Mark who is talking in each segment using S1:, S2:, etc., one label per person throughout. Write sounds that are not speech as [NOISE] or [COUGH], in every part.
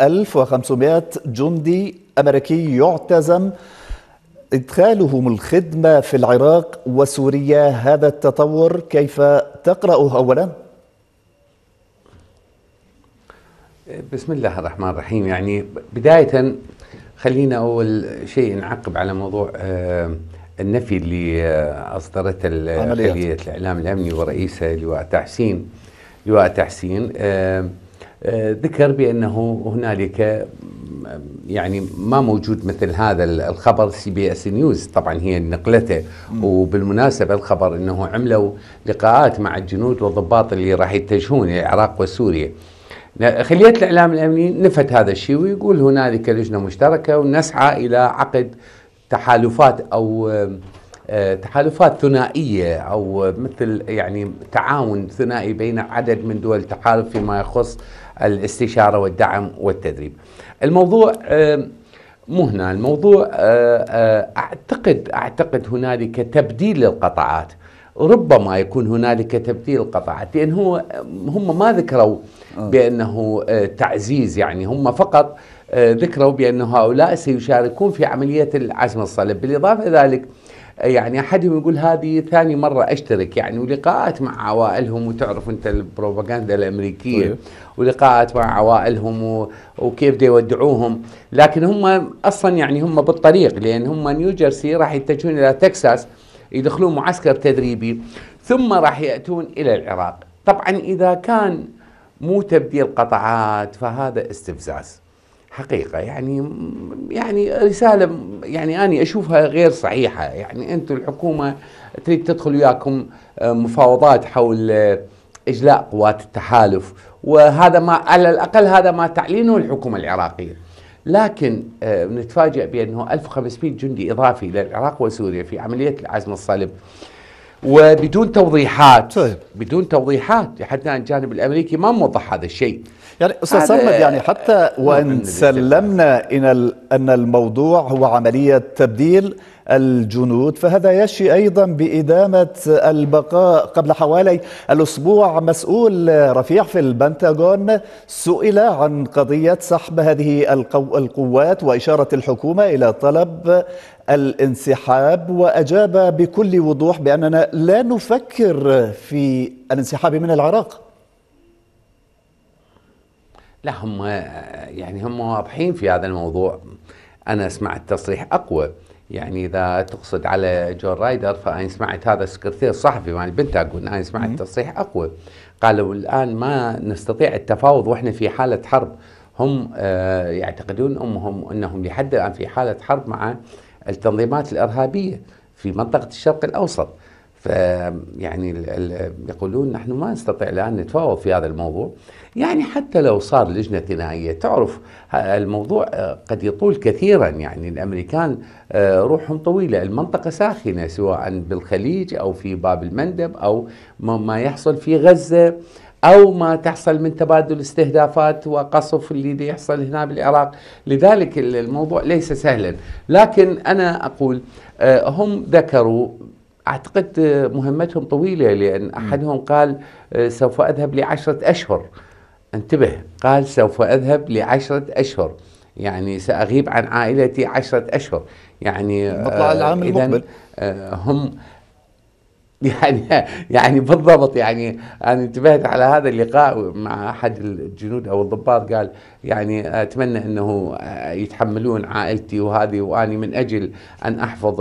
S1: 1500 جندي أمريكي يعتزم إدخالهم الخدمة في العراق وسوريا هذا التطور كيف تقرأه أولا؟
S2: بسم الله الرحمن الرحيم يعني بداية خلينا أول شيء نعقب على موضوع آه، النفي اللي آه، أصدرته خلية الإعلام الأمني ورئيسه لواء تحسين لواء تحسين آه، ذكر بانه هنالك يعني ما موجود مثل هذا الخبر سي بي اس نيوز طبعا هي نقلته وبالمناسبه الخبر انه عملوا لقاءات مع الجنود والضباط اللي راح يتجهون العراق وسوريا خليه الاعلام الامني نفت هذا الشيء ويقول هنالك لجنه مشتركه ونسعى الى عقد تحالفات او آه، تحالفات ثنائيه او مثل يعني تعاون ثنائي بين عدد من دول التحالف فيما يخص الاستشاره والدعم والتدريب. الموضوع آه، مو هنا، الموضوع آه، اعتقد اعتقد هنالك تبديل للقطاعات. ربما يكون هنالك تبديل القطاعات لان هو هم ما ذكروا بانه تعزيز يعني هم فقط ذكروا بأن هؤلاء سيشاركون في عملية العزم الصلب بالإضافة إلى ذلك يعني احدهم يقول هذه ثاني مره اشترك يعني ولقاءات مع عوائلهم وتعرف انت البروباغندا الامريكيه ولقاءات مع عوائلهم وكيف دي يودعوهم لكن هم اصلا يعني هم بالطريق لان هم نيوجيرسي راح يتجهون الى تكساس يدخلون معسكر تدريبي ثم راح ياتون الى العراق طبعا اذا كان مو تبديل قطعات فهذا استفزاز حقيقه يعني يعني رساله يعني انا اشوفها غير صحيحه يعني انتم الحكومه تريد تدخل وياكم آه، مفاوضات حول آه، اجلاء قوات التحالف وهذا ما على الاقل هذا ما تعلنه الحكومه العراقيه لكن آه، نتفاجئ بانه 1500 جندي اضافي للعراق وسوريا في عمليه العزم الصلب وبدون توضيحات طيب. بدون توضيحات حتى الان الجانب الامريكي ما موضح هذا الشيء يعني استاذ صمد يعني
S1: حتى وان سلمنا ان ان الموضوع هو عمليه تبديل الجنود فهذا يشي أيضا بإدامة البقاء قبل حوالي الأسبوع مسؤول رفيع في البنتاغون سئل عن قضية سحب هذه القوات وإشارة الحكومة إلى طلب الانسحاب وأجاب بكل وضوح بأننا لا نفكر في الانسحاب من العراق
S2: لا هم يعني هم واضحين في هذا الموضوع أنا سمعت تصريح أقوى يعني اذا تقصد على جون رايدر فانا سمعت هذا السكرتير الصحفي مال البنتاغون انا سمعت تصريح اقوى قالوا الان ما نستطيع التفاوض واحنا في حاله حرب هم آه يعتقدون امهم انهم لحد الان في حاله حرب مع التنظيمات الارهابيه في منطقه الشرق الاوسط فيعني يقولون نحن ما نستطيع الان نتفاوض في هذا الموضوع يعني حتى لو صار لجنه ثنائيه تعرف الموضوع آه، قد يطول كثيرا يعني الامريكان آه، روحهم طويله المنطقه ساخنه سواء بالخليج او في باب المندب او ما يحصل في غزه او ما تحصل من تبادل استهدافات وقصف اللي يحصل هنا بالعراق لذلك الموضوع ليس سهلا لكن انا اقول آه، هم ذكروا أعتقد آه، مهمتهم طويلة لأن أحدهم قال آه، سوف أذهب لعشرة أشهر انتبه قال سوف أذهب لعشرة أشهر يعني سأغيب عن عائلتي عشرة أشهر يعني مطلع آه، العام المقبل هم [LAUGHS] يعني يعني بالضبط يعني انا انتبهت على هذا اللقاء مع احد الجنود او الضباط قال يعني اتمنى انه آه، يتحملون عائلتي وهذه واني من اجل ان احفظ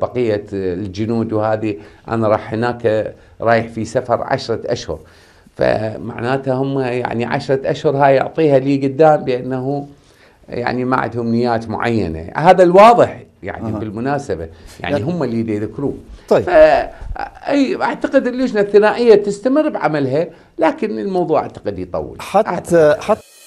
S2: بقيه الجنود وهذه انا راح هناك رايح في سفر عشرة اشهر فمعناتها هم يعني عشرة اشهر هاي يعطيها لي قدام بانه يعني ما عندهم نيات معينه هذا الواضح يعني أه. بالمناسبه يعني, يعني هم اللي يذكروه طيب فأي اعتقد اللجنه الثنائيه تستمر بعملها لكن الموضوع اعتقد يطول حتى أعتقد. حتى